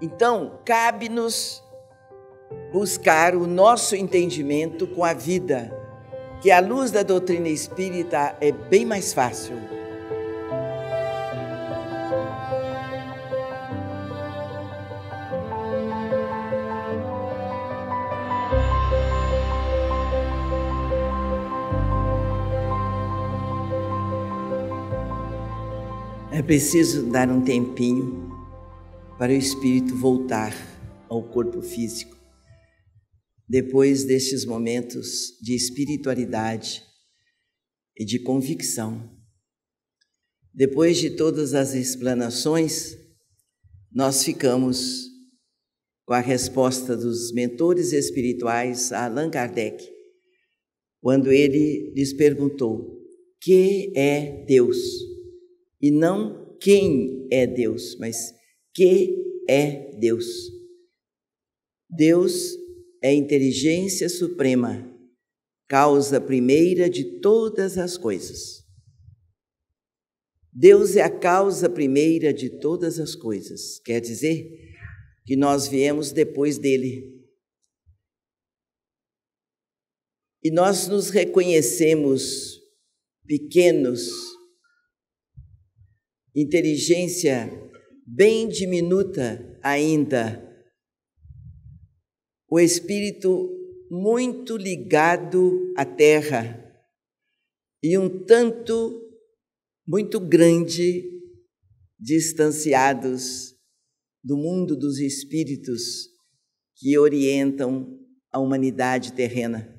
Então, cabe-nos buscar o nosso entendimento com a vida, que à luz da doutrina espírita é bem mais fácil. É preciso dar um tempinho para o espírito voltar ao corpo físico. Depois destes momentos de espiritualidade e de convicção, depois de todas as explanações, nós ficamos com a resposta dos mentores espirituais a Allan Kardec, quando ele lhes perguntou: "Que é Deus?" E não quem é Deus, mas que é Deus. Deus é inteligência suprema, causa primeira de todas as coisas. Deus é a causa primeira de todas as coisas, quer dizer que nós viemos depois dele. E nós nos reconhecemos pequenos, inteligência bem diminuta ainda, o espírito muito ligado à terra e um tanto muito grande distanciados do mundo dos espíritos que orientam a humanidade terrena.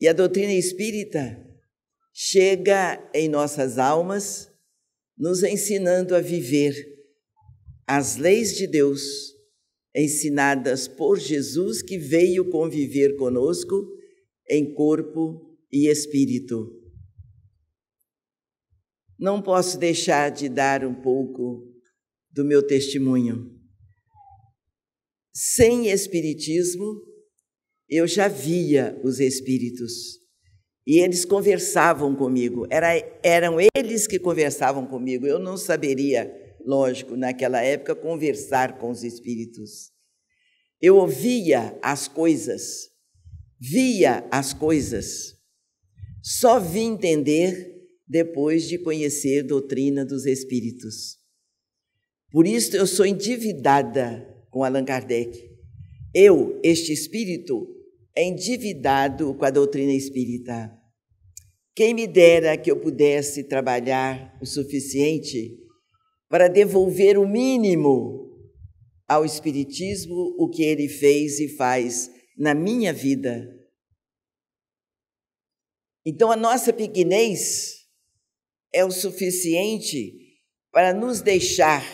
E a doutrina espírita chega em nossas almas nos ensinando a viver as leis de Deus ensinadas por Jesus que veio conviver conosco em corpo e espírito. Não posso deixar de dar um pouco do meu testemunho. Sem espiritismo, eu já via os espíritos. E eles conversavam comigo, Era, eram eles que conversavam comigo. Eu não saberia, lógico, naquela época, conversar com os espíritos. Eu ouvia as coisas, via as coisas. Só vi entender depois de conhecer a doutrina dos espíritos. Por isso eu sou endividada com Allan Kardec. Eu, este espírito, é endividado com a doutrina espírita. Quem me dera que eu pudesse trabalhar o suficiente para devolver o mínimo ao Espiritismo o que ele fez e faz na minha vida. Então, a nossa pequenez é o suficiente para nos deixar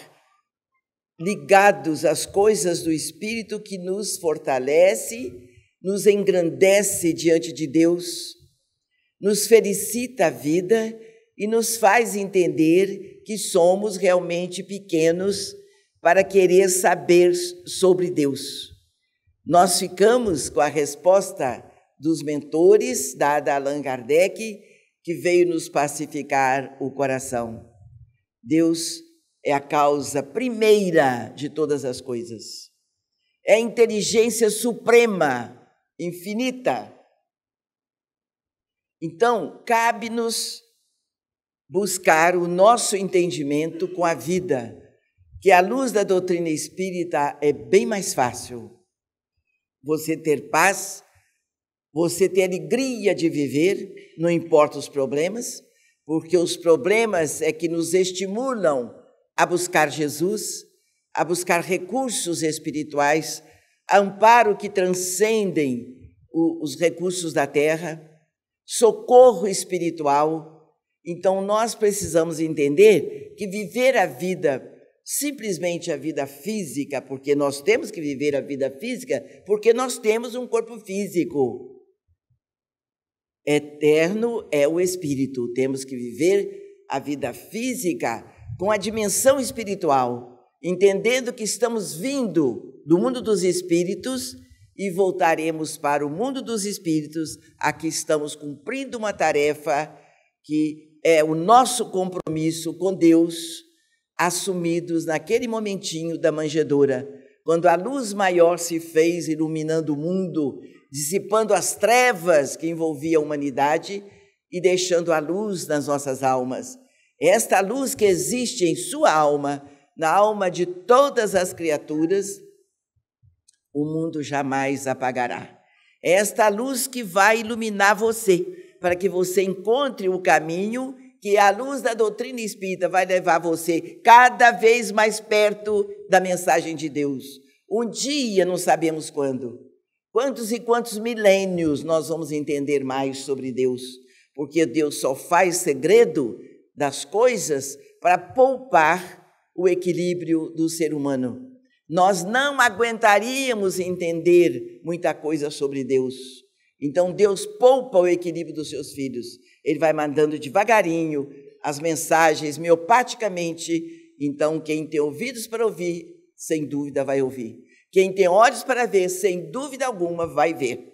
ligados às coisas do Espírito que nos fortalece nos engrandece diante de Deus, nos felicita a vida e nos faz entender que somos realmente pequenos para querer saber sobre Deus. Nós ficamos com a resposta dos mentores, dada a Allan Kardec, que veio nos pacificar o coração. Deus é a causa primeira de todas as coisas. É a inteligência suprema infinita. Então, cabe-nos buscar o nosso entendimento com a vida, que à luz da doutrina espírita é bem mais fácil. Você ter paz, você ter alegria de viver, não importa os problemas, porque os problemas é que nos estimulam a buscar Jesus, a buscar recursos espirituais amparo que transcendem o, os recursos da terra, socorro espiritual. Então, nós precisamos entender que viver a vida, simplesmente a vida física, porque nós temos que viver a vida física, porque nós temos um corpo físico. Eterno é o espírito. Temos que viver a vida física com a dimensão espiritual entendendo que estamos vindo do mundo dos espíritos e voltaremos para o mundo dos espíritos, aqui estamos cumprindo uma tarefa que é o nosso compromisso com Deus, assumidos naquele momentinho da manjedoura, quando a luz maior se fez iluminando o mundo, dissipando as trevas que envolviam a humanidade e deixando a luz nas nossas almas. Esta luz que existe em sua alma na alma de todas as criaturas, o mundo jamais apagará. É esta luz que vai iluminar você, para que você encontre o caminho que a luz da doutrina espírita vai levar você cada vez mais perto da mensagem de Deus. Um dia, não sabemos quando, quantos e quantos milênios nós vamos entender mais sobre Deus, porque Deus só faz segredo das coisas para poupar o equilíbrio do ser humano. Nós não aguentaríamos entender muita coisa sobre Deus. Então Deus poupa o equilíbrio dos seus filhos. Ele vai mandando devagarinho as mensagens miopaticamente. Então quem tem ouvidos para ouvir, sem dúvida vai ouvir. Quem tem olhos para ver, sem dúvida alguma vai ver.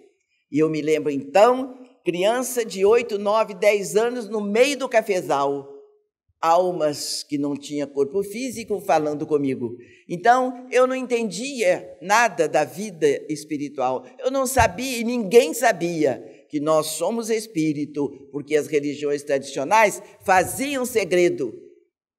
E eu me lembro então, criança de 8, 9, 10 anos no meio do cafezal, almas que não tinha corpo físico falando comigo. Então, eu não entendia nada da vida espiritual. Eu não sabia e ninguém sabia que nós somos espírito, porque as religiões tradicionais faziam segredo.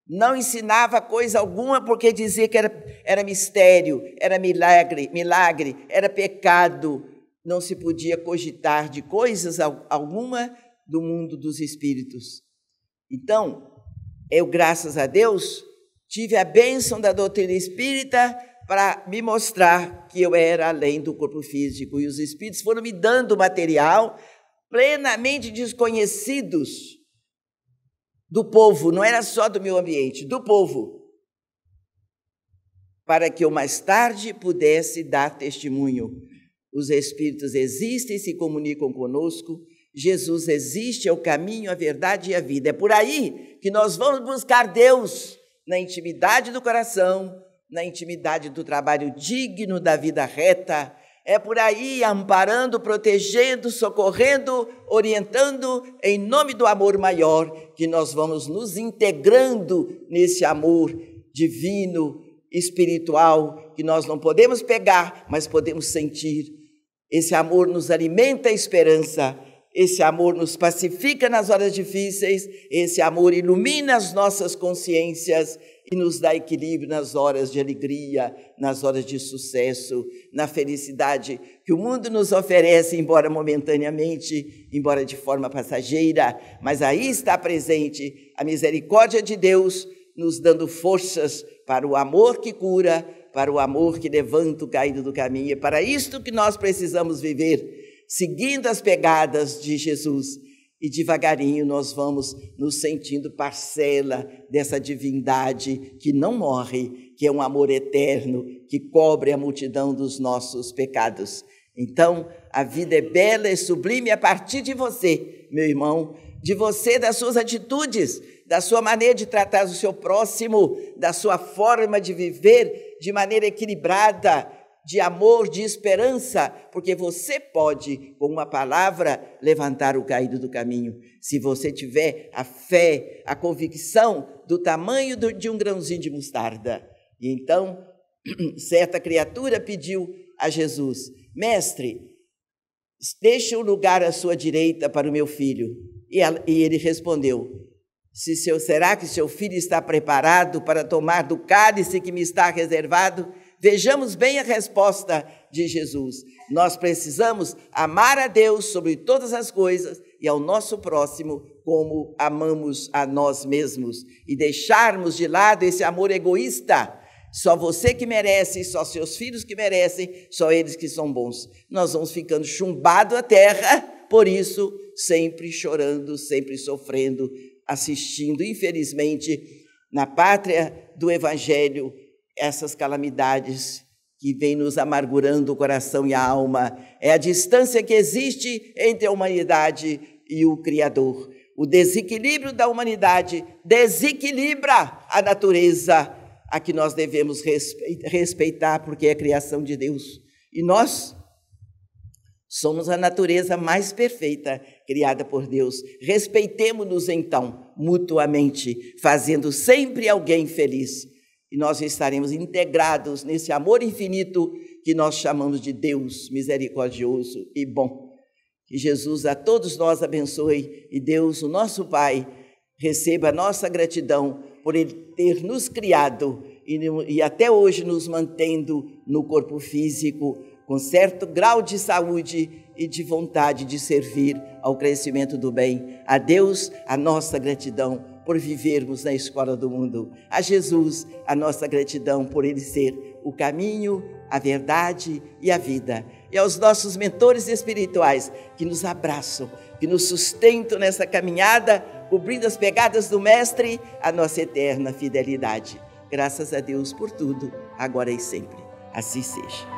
Não ensinava coisa alguma porque dizia que era, era mistério, era milagre, milagre, era pecado. Não se podia cogitar de coisas alguma do mundo dos espíritos. Então, eu, graças a Deus, tive a bênção da doutrina espírita para me mostrar que eu era além do corpo físico. E os espíritos foram me dando material plenamente desconhecidos do povo, não era só do meu ambiente, do povo, para que eu mais tarde pudesse dar testemunho. Os espíritos existem, se comunicam conosco Jesus existe, é o caminho, a verdade e a vida. É por aí que nós vamos buscar Deus, na intimidade do coração, na intimidade do trabalho digno da vida reta. É por aí amparando, protegendo, socorrendo, orientando, em nome do amor maior, que nós vamos nos integrando nesse amor divino, espiritual, que nós não podemos pegar, mas podemos sentir. Esse amor nos alimenta a esperança esse amor nos pacifica nas horas difíceis, esse amor ilumina as nossas consciências e nos dá equilíbrio nas horas de alegria, nas horas de sucesso, na felicidade que o mundo nos oferece, embora momentaneamente, embora de forma passageira, mas aí está presente a misericórdia de Deus nos dando forças para o amor que cura, para o amor que levanta o caído do caminho. É para isto que nós precisamos viver seguindo as pegadas de Jesus. E devagarinho nós vamos nos sentindo parcela dessa divindade que não morre, que é um amor eterno, que cobre a multidão dos nossos pecados. Então, a vida é bela e sublime a partir de você, meu irmão, de você, das suas atitudes, da sua maneira de tratar o seu próximo, da sua forma de viver de maneira equilibrada, de amor, de esperança, porque você pode, com uma palavra, levantar o caído do caminho. Se você tiver a fé, a convicção do tamanho do, de um grãozinho de mostarda. E então, certa criatura pediu a Jesus: Mestre, deixe um lugar à sua direita para o meu filho. E, ela, e ele respondeu: se seu, será que seu filho está preparado para tomar do cálice que me está reservado? Vejamos bem a resposta de Jesus. Nós precisamos amar a Deus sobre todas as coisas e ao nosso próximo como amamos a nós mesmos e deixarmos de lado esse amor egoísta. Só você que merece, só seus filhos que merecem, só eles que são bons. Nós vamos ficando chumbado à terra, por isso, sempre chorando, sempre sofrendo, assistindo, infelizmente, na pátria do Evangelho, essas calamidades que vêm nos amargurando o coração e a alma. É a distância que existe entre a humanidade e o Criador. O desequilíbrio da humanidade desequilibra a natureza a que nós devemos respeitar, porque é a criação de Deus. E nós somos a natureza mais perfeita criada por Deus. Respeitemos-nos então mutuamente, fazendo sempre alguém feliz e nós estaremos integrados nesse amor infinito que nós chamamos de Deus misericordioso e bom. Que Jesus a todos nós abençoe e Deus, o nosso Pai, receba a nossa gratidão por Ele ter nos criado e, e até hoje nos mantendo no corpo físico com certo grau de saúde e de vontade de servir ao crescimento do bem. A Deus, a nossa gratidão por vivermos na escola do mundo. A Jesus, a nossa gratidão por ele ser o caminho, a verdade e a vida. E aos nossos mentores espirituais que nos abraçam, que nos sustentam nessa caminhada, cobrindo as pegadas do Mestre, a nossa eterna fidelidade. Graças a Deus por tudo, agora e sempre. Assim seja.